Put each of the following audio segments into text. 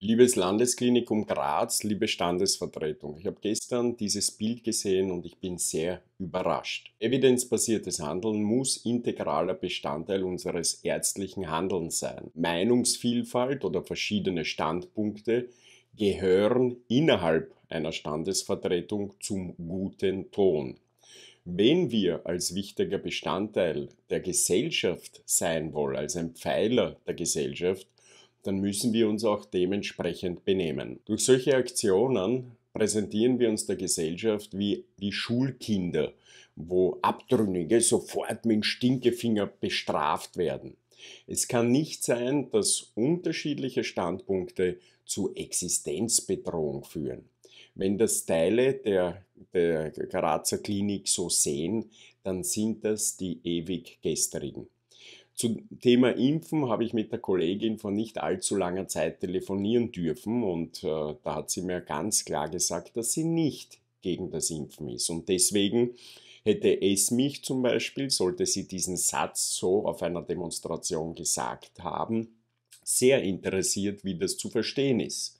Liebes Landesklinikum Graz, liebe Standesvertretung, ich habe gestern dieses Bild gesehen und ich bin sehr überrascht. Evidenzbasiertes Handeln muss integraler Bestandteil unseres ärztlichen Handelns sein. Meinungsvielfalt oder verschiedene Standpunkte gehören innerhalb einer Standesvertretung zum guten Ton. Wenn wir als wichtiger Bestandteil der Gesellschaft sein wollen, als ein Pfeiler der Gesellschaft, dann müssen wir uns auch dementsprechend benehmen. Durch solche Aktionen präsentieren wir uns der Gesellschaft wie, wie Schulkinder, wo Abtrünnige sofort mit dem Stinkefinger bestraft werden. Es kann nicht sein, dass unterschiedliche Standpunkte zu Existenzbedrohung führen. Wenn das Teile der, der Grazer Klinik so sehen, dann sind das die ewig gestrigen. Zum Thema Impfen habe ich mit der Kollegin vor nicht allzu langer Zeit telefonieren dürfen und äh, da hat sie mir ganz klar gesagt, dass sie nicht gegen das Impfen ist. Und deswegen hätte es mich zum Beispiel, sollte sie diesen Satz so auf einer Demonstration gesagt haben, sehr interessiert, wie das zu verstehen ist.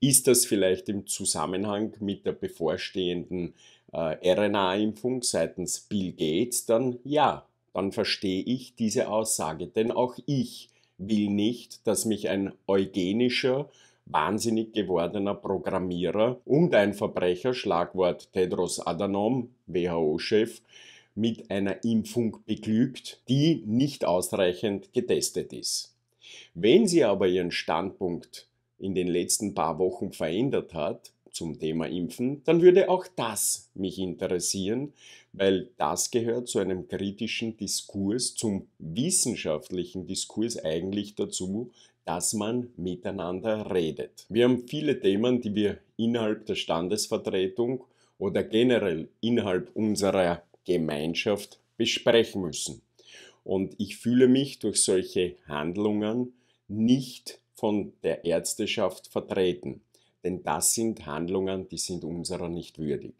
Ist das vielleicht im Zusammenhang mit der bevorstehenden äh, RNA-Impfung seitens Bill Gates? Dann ja, dann verstehe ich diese Aussage. Denn auch ich will nicht, dass mich ein eugenischer, wahnsinnig gewordener Programmierer und ein Verbrecher, Schlagwort Tedros Adhanom, WHO-Chef, mit einer Impfung beglügt, die nicht ausreichend getestet ist. Wenn sie aber ihren Standpunkt in den letzten paar Wochen verändert hat, zum Thema Impfen, dann würde auch das mich interessieren, weil das gehört zu einem kritischen Diskurs, zum wissenschaftlichen Diskurs eigentlich dazu, dass man miteinander redet. Wir haben viele Themen, die wir innerhalb der Standesvertretung oder generell innerhalb unserer Gemeinschaft besprechen müssen. Und ich fühle mich durch solche Handlungen nicht von der Ärzteschaft vertreten denn das sind Handlungen, die sind unserer nicht würdig.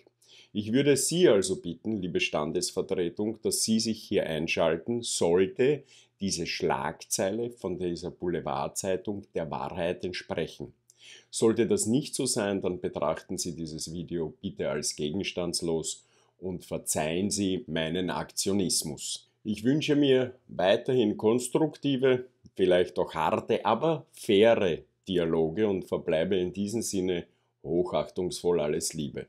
Ich würde Sie also bitten, liebe Standesvertretung, dass Sie sich hier einschalten, sollte diese Schlagzeile von dieser Boulevardzeitung der Wahrheit entsprechen. Sollte das nicht so sein, dann betrachten Sie dieses Video bitte als gegenstandslos und verzeihen Sie meinen Aktionismus. Ich wünsche mir weiterhin konstruktive, vielleicht auch harte, aber faire Dialoge und verbleibe in diesem Sinne hochachtungsvoll alles Liebe.